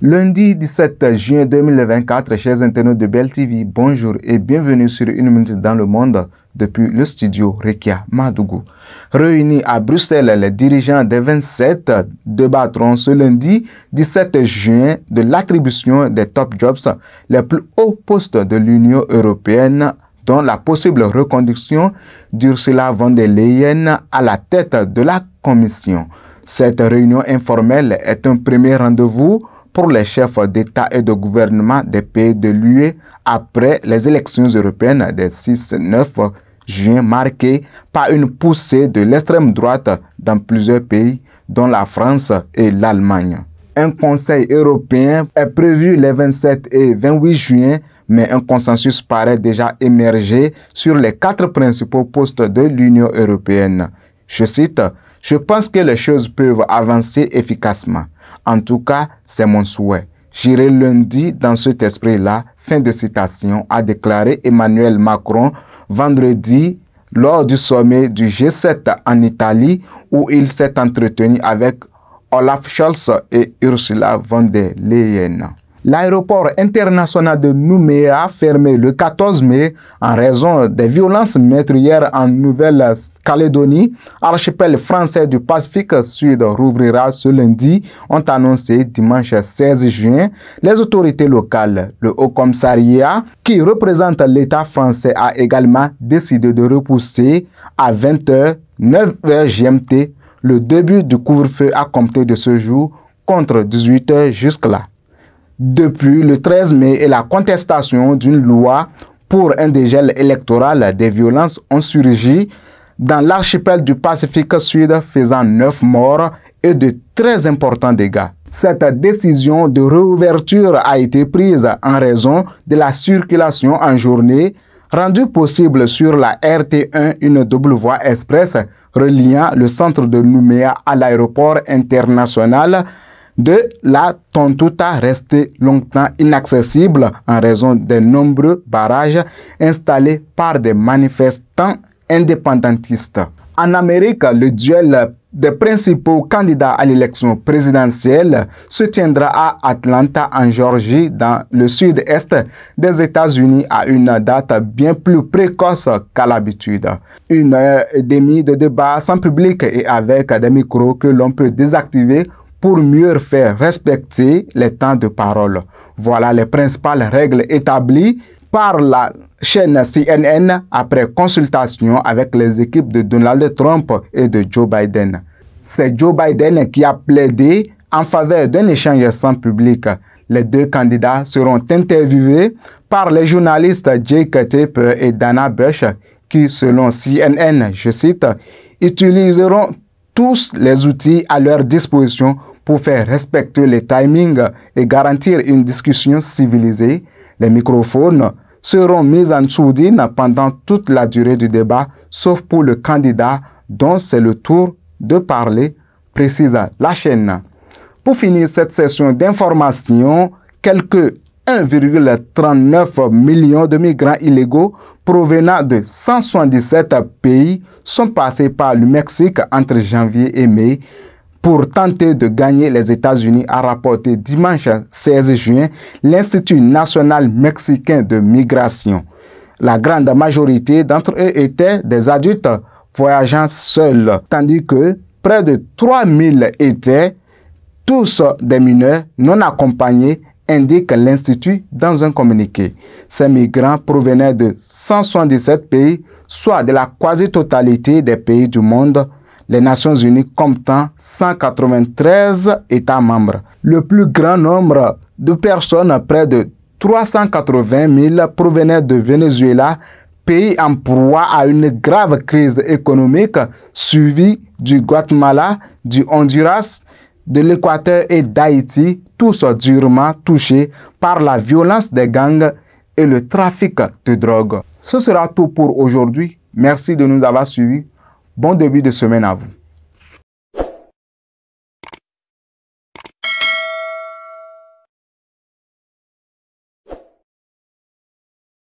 Lundi 17 juin 2024, chers internautes de Bell TV, bonjour et bienvenue sur Une Minute dans le Monde depuis le studio Rekia Madougou. Réunis à Bruxelles, les dirigeants des 27 débattront ce lundi 17 juin de l'attribution des top jobs, les plus hauts postes de l'Union européenne dont la possible reconduction d'Ursula von der Leyen à la tête de la Commission. Cette réunion informelle est un premier rendez-vous pour les chefs d'État et de gouvernement des pays de l'UE après les élections européennes des 6-9 juin marquées par une poussée de l'extrême droite dans plusieurs pays, dont la France et l'Allemagne. Un Conseil européen est prévu les 27 et 28 juin, mais un consensus paraît déjà émerger sur les quatre principaux postes de l'Union européenne. Je cite, je pense que les choses peuvent avancer efficacement. En tout cas, c'est mon souhait. J'irai lundi dans cet esprit-là, fin de citation, a déclaré Emmanuel Macron vendredi lors du sommet du G7 en Italie où il s'est entretenu avec Olaf Scholz et Ursula von der Leyen. L'aéroport international de Nouméa a fermé le 14 mai en raison des violences meurtrières en Nouvelle-Calédonie. Archipel français du Pacifique Sud rouvrira ce lundi, ont annoncé dimanche 16 juin les autorités locales. Le Haut Commissariat, qui représente l'État français, a également décidé de repousser à 20h, 9h GMT, le début du couvre-feu à compter de ce jour contre 18h jusque-là depuis le 13 mai et la contestation d'une loi pour un dégel électoral, des violences ont surgi dans l'archipel du Pacifique Sud, faisant 9 morts et de très importants dégâts. Cette décision de réouverture a été prise en raison de la circulation en journée rendue possible sur la RT1, une double voie express reliant le centre de Nouméa à l'aéroport international de la tontouta restée longtemps inaccessible en raison des nombreux barrages installés par des manifestants indépendantistes. En Amérique, le duel des principaux candidats à l'élection présidentielle se tiendra à Atlanta, en Géorgie, dans le sud-est des États-Unis, à une date bien plus précoce qu'à l'habitude. Une heure et demie de débat sans public et avec des micros que l'on peut désactiver pour mieux faire respecter les temps de parole. Voilà les principales règles établies par la chaîne CNN après consultation avec les équipes de Donald Trump et de Joe Biden. C'est Joe Biden qui a plaidé en faveur d'un échange sans public. Les deux candidats seront interviewés par les journalistes Jake Tapper et Dana Bush qui, selon CNN, je cite, utiliseront tous les outils à leur disposition pour faire respecter les timings et garantir une discussion civilisée, les microphones seront mis en sourdine pendant toute la durée du débat, sauf pour le candidat dont c'est le tour de parler, précise la chaîne. Pour finir cette session d'information, quelques 1,39 millions de migrants illégaux provenant de 177 pays sont passés par le Mexique entre janvier et mai, pour tenter de gagner les États-Unis, a rapporté dimanche 16 juin l'Institut national mexicain de migration. La grande majorité d'entre eux étaient des adultes voyageant seuls, tandis que près de 3000 étaient tous des mineurs non accompagnés, indique l'Institut dans un communiqué. Ces migrants provenaient de 177 pays, soit de la quasi-totalité des pays du monde les Nations Unies comptant 193 États membres. Le plus grand nombre de personnes, près de 380 000, provenaient de Venezuela, pays en proie à une grave crise économique suivie du Guatemala, du Honduras, de l'Équateur et d'Haïti, tous durement touchés par la violence des gangs et le trafic de drogue. Ce sera tout pour aujourd'hui. Merci de nous avoir suivis. Bon début de semaine à vous.